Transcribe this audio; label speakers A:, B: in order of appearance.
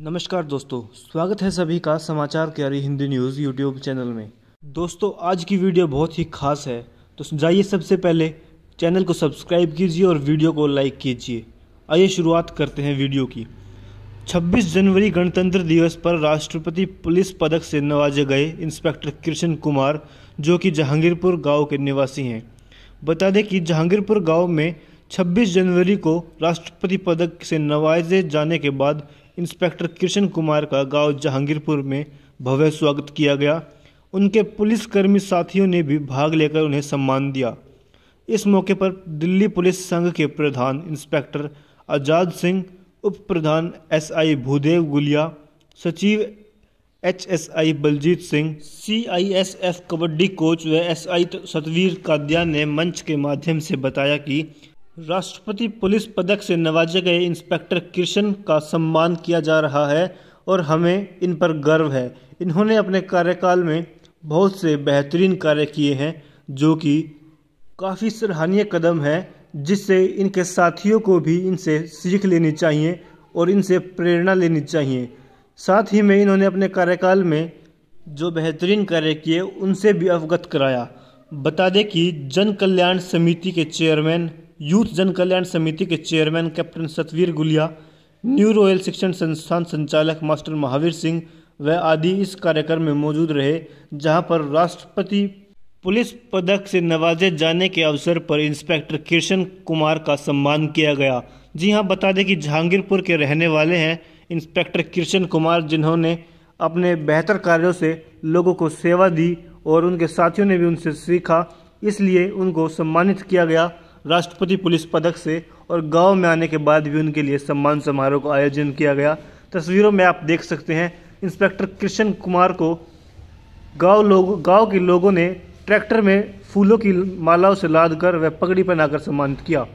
A: नमस्कार दोस्तों स्वागत है सभी का समाचार क्यारी हिंदी न्यूज़ यूट्यूब चैनल में दोस्तों आज की वीडियो बहुत ही खास है तो जाइए सबसे पहले चैनल को सब्सक्राइब कीजिए और वीडियो को लाइक कीजिए आइए शुरुआत करते हैं वीडियो की 26 जनवरी गणतंत्र दिवस पर राष्ट्रपति पुलिस पदक से नवाजे गए इंस्पेक्टर कृष्ण कुमार जो कि जहांगीरपुर गाँव के निवासी हैं बता दें कि जहांगीरपुर गाँव में 26 जनवरी को राष्ट्रपति पदक से नवाजे जाने के बाद इंस्पेक्टर कृष्ण कुमार का गांव जहांगीरपुर में भव्य स्वागत किया गया उनके पुलिसकर्मी साथियों ने भी भाग लेकर उन्हें सम्मान दिया इस मौके पर दिल्ली पुलिस संघ के प्रधान इंस्पेक्टर आज़ाद सिंह उप प्रधान एस आई भूदेव गुलिया सचिव H S I Baljeet Singh C I S F kabaddi coach व एस आई सतवीर काद्या ने मंच के माध्यम से बताया कि राष्ट्रपति पुलिस पदक से नवाजे गए इंस्पेक्टर कृष्ण का सम्मान किया जा रहा है और हमें इन पर गर्व है इन्होंने अपने कार्यकाल में बहुत से बेहतरीन कार्य किए हैं जो कि काफ़ी सराहनीय कदम है जिससे इनके साथियों को भी इनसे सीख लेनी चाहिए और इनसे प्रेरणा लेनी चाहिए साथ ही में इन्होंने अपने कार्यकाल में जो बेहतरीन कार्य किए उनसे भी अवगत कराया बता दें कि जन कल्याण समिति के चेयरमैन यूथ जन कल्याण समिति के chairman captain Satveer Gulia new royal शिक्षण संस्थान संचालक मास्टर महावीर सिंह व आदि इस कार्यक्रम में मौजूद रहे जहां पर राष्ट्रपति पुलिस पदक से नवाजे जाने के अवसर पर इंस्पेक्टर कृष्ण कुमार का सम्मान किया गया जी हां बता दें कि जहांगीरपुर के रहने वाले हैं इंस्पेक्टर कृष्ण कुमार जिन्होंने अपने बेहतर कार्यों से लोगों को सेवा दी और उनके साथियों ने भी उनसे सीखा इसलिए उनको सम्मानित किया गया राष्ट्रपति पुलिस पदक से और गांव में आने के बाद भी उनके लिए सम्मान समारोह का आयोजन किया गया तस्वीरों में आप देख सकते हैं इंस्पेक्टर कृष्ण कुमार को गांव लोग गांव के लोगों ने ट्रैक्टर में फूलों की मालाओं से लाद कर वह पगड़ी पहनाकर सम्मानित किया